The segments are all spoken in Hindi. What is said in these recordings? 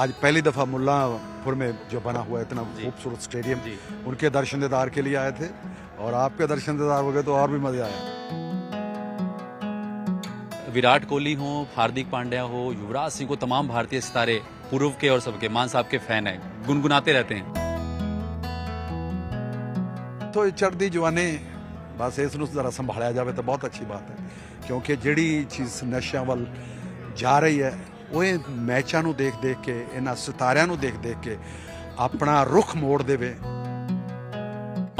आज पहली दफ़ा मुल्लापुर में जो बना हुआ है इतना खूबसूरत स्टेडियम उनके दर्शन दीदार के लिए आए थे और आपके दर्शन दीदार हो गए तो और भी मज़े आया विराट कोहली हो हार्दिक पांड्या हो युवराज सिंह को तमाम भारतीय सितारे पूर्व के और सबके मान साहब के फैन है गुनगुनाते रहते हैं तो चढ़ती जवानी बस इस जरा संभाल जाए तो बहुत अच्छी बात है क्योंकि जड़ी चीज़ नशा वाल जा रही है ਉਹ ਇਹ ਮੈਚਾਂ देख ਦੇਖ ਦੇਖ ਕੇ ਇਹਨਾਂ देख ਨੂੰ ਦੇਖ ਦੇਖ ਕੇ ਆਪਣਾ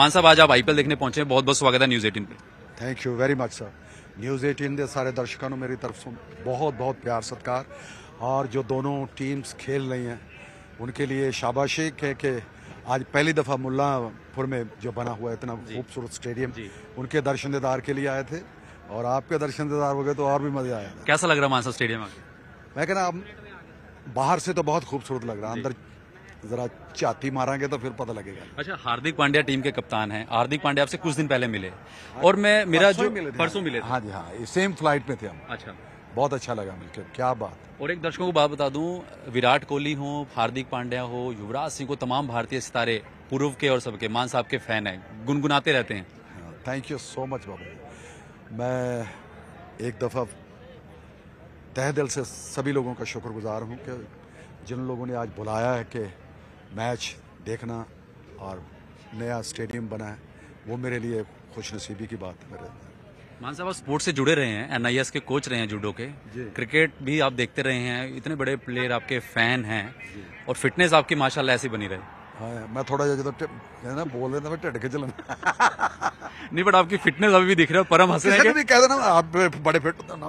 मान साहब आज आप आईपीएल देखने पहुंचे बहुत बहुत स्वागत है न्यूज एटीन पे thank you very much sir News eighteen के सारे दर्शकों मेरी तरफ बहुत बहुत प्यार सत्कार और जो दोनों टीम्स खेल रही हैं उनके लिए शाबाशी है कि आज पहली दफ़ा मुल्लापुर में जो बना हुआ है इतना खूबसूरत स्टेडियम उनके दर्शन दीदार के लिए आए थे और आपके दर्शन दीदार हो गए तो और भी मजा आया कैसा लग रहा है मानसा स्टेडियम आगे मैं कहना आप बाहर से तो बहुत खूबसूरत लग रहा है अंदर जरा चाती मारेंगे तो फिर पता लगेगा अच्छा हार्दिक पांड्या टीम के कप्तान हैं हार्दिक पांड्या आपसे कुछ दिन पहले मिले हाँ, और मैं मेरा जो परसों मिले हाँ जी हाँ सेम फ्लाइट में थे हम अच्छा बहुत अच्छा लगा मिलकर क्या बात और एक दर्शकों को बात बता दूं विराट कोहली हो हार्दिक पांड्या हो युवराज सिंह को तमाम भारतीय सितारे पूर्व के और सबके मान साहब के फैन है गुनगुनाते रहते हैं थैंक यू सो मच बाबू मैं एक दफ़ा तह दिल से सभी लोगों का शुक्रगुजार हूँ कि जिन लोगों ने आज बुलाया है कि मैच देखना और नया स्टेडियम बना है वो मेरे लिए खुश नसीबी की बात है मेरे मान साहब आप स्पोर्ट्स से जुड़े रहे हैं एन के कोच रहे हैं जूडो के क्रिकेट भी आप देखते रहे हैं इतने बड़े प्लेयर आपके फैन हैं और फिटनेस आपकी माशाल्लाह ऐसी बनी रहे हाँ, हाँ मैं थोड़ा जो तो ना बोल रहे थे के चलना नहीं बट आपकी फिटनेस अभी भी दिख रहा है परम हंसे भी कह देना आप बड़े फिट ना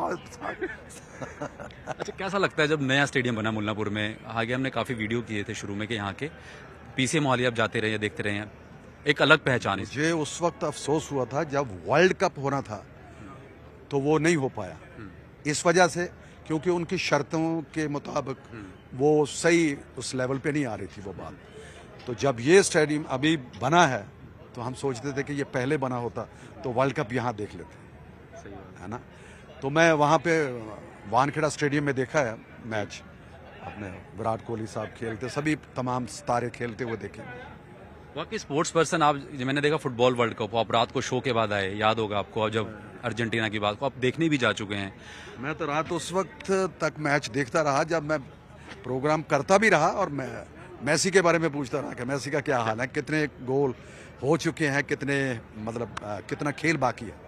अच्छा कैसा लगता है जब नया स्टेडियम बना मुल्लापुर में आगे हमने काफ़ी वीडियो किए थे शुरू में कि यहाँ के पीसी मोहाली आप जाते रहे देखते रहे हैं एक अलग पहचान मुझे उस वक्त अफसोस हुआ था जब वर्ल्ड कप होना था तो वो नहीं हो पाया इस वजह से क्योंकि उनकी शर्तों के मुताबिक वो सही उस लेवल पे नहीं आ रही थी वो बात तो जब ये स्टेडियम अभी बना है तो हम सोचते थे कि ये पहले बना होता तो वर्ल्ड कप यहाँ देख लेते है ना तो मैं वहाँ पे वानखेड़ा स्टेडियम में देखा है मैच अपने विराट कोहली साहब खेलते सभी तमाम सितारे खेलते हुए देखे बाकी स्पोर्ट्स पर्सन आप मैंने देखा फुटबॉल वर्ल्ड कप आप रात को शो के बाद आए याद होगा आपको आप जब अर्जेंटीना की बात को आप देखने भी जा चुके हैं मैं तो रात उस वक्त तक मैच देखता रहा जब मैं प्रोग्राम करता भी रहा और मैं मैसी के बारे में पूछता रहा कि मैसी का क्या हाल है कितने गोल हो चुके हैं कितने मतलब कितना खेल बाकी है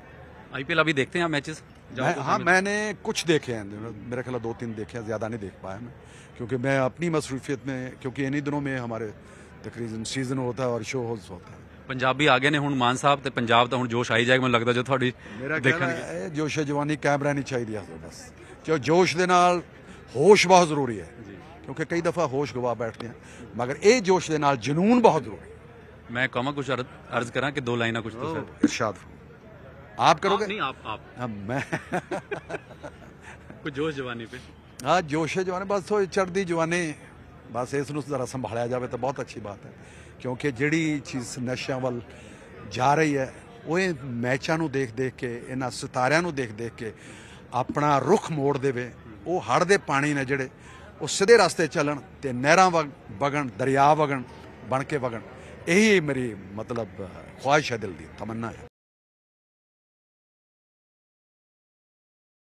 आईपीएल अभी देखते हैं आप मैचेस मैं, हाँ मैंने कुछ देखे हैं मेरे ख्याल दो तीन देखे हैं ज़्यादा नहीं देख पाया मैं क्योंकि मैं अपनी मसरूफियत में क्योंकि इन्हीं दिनों में हमारे ਤਕਰੀਬਨ ਸੀਜ਼ਨ ਹੁੰਦਾ ਔਰ ਸ਼ੋ ਹਾਊਸ ਹੁੰਦਾ ਪੰਜਾਬੀ ਆ ਗਏ ਨੇ ਹੁਣ ਮਾਨ ਸਾਹਿਬ ਤੇ ਪੰਜਾਬ ਤਾਂ ਹੁਣ ਜੋਸ਼ ਆਈ ਜਾਏਗਾ ਮੈਨੂੰ ਲੱਗਦਾ ਜੋ ਤੁਹਾਡੀ ਦੇਖਣ ਜੋਸ਼ ਜਵਾਨੀ ਕੈਮਰਾ ਨਹੀਂ ਚਾਹੀਦੀ ਆ ਬਸ ਜੋ ਜੋਸ਼ ਦੇ ਨਾਲ ਹੋਸ਼ ਬਹੁਤ ਜ਼ਰੂਰੀ ਹੈ ਕਿਉਂਕਿ ਕਈ ਦਫਾ ਹੋਸ਼ ਗਵਾ ਬੈਠਦੇ ਆ ਮਗਰ ਇਹ ਜੋਸ਼ ਦੇ ਨਾਲ ਜਨੂਨ ਬਹੁਤ ਜ਼ਰੂਰੀ ਮੈਂ ਕਮਾ ਕੁਝ ਅਰਜ਼ ਕਰਾਂ ਕਿ ਦੋ ਲਾਈਨਾਂ ਕੁਝ ਸਰ ਇਰਸ਼ਾਦ आप करोगे आप नहीं आप आप आ, मैं ਕੁਝ ਜੋਸ਼ ਜਵਾਨੀ ਤੇ ਹਾਂ ਜੋਸ਼ ਹੈ ਜਵਾਨੀ ਬਸ ਉਹ ਚੜਦੀ ਜਵਾਨੀ ਬਸ ਇਸ ਨੂੰ ਜ਼ਰਾ ਸੰਭਾਲਿਆ ਜਾਵੇ ਤਾਂ ਬਹੁਤ ਅੱਛੀ ਬਾਤ ਹੈ ਕਿਉਂਕਿ ਜਿਹੜੀ ਚੀਜ਼ ਨਸ਼ਿਆਂ ਵੱਲ ਜਾ ਰਹੀ ਹੈ ਉਹ ਇਹ ਮੈਚਾਂ ਨੂੰ ਦੇਖ ਦੇਖ ਕੇ ਇਹਨਾਂ ਸਿਤਾਰਿਆਂ ਨੂੰ ਦੇਖ ਦੇਖ ਕੇ ਆਪਣਾ ਰੁਖ ਮੋੜ ਦੇਵੇ ਉਹ ਹੜ ਦੇ ਪਾਣੀ ਨੇ ਜਿਹੜੇ ਉਹ ਸਿੱਧੇ ਰਸਤੇ ਚੱਲਣ ਤੇ ਨਹਿਰਾਂ ਵਗਣ ਦਰਿਆ ਵਗਣ ਬਣ ਕੇ ਵਗਣ ਇਹੀ ਮੇਰੀ ਮਤਲਬ ਖੁਆਇਸ਼ ਹੈ ਦਿਲ ਦੀ ਤਮੰਨਾ ਹੈ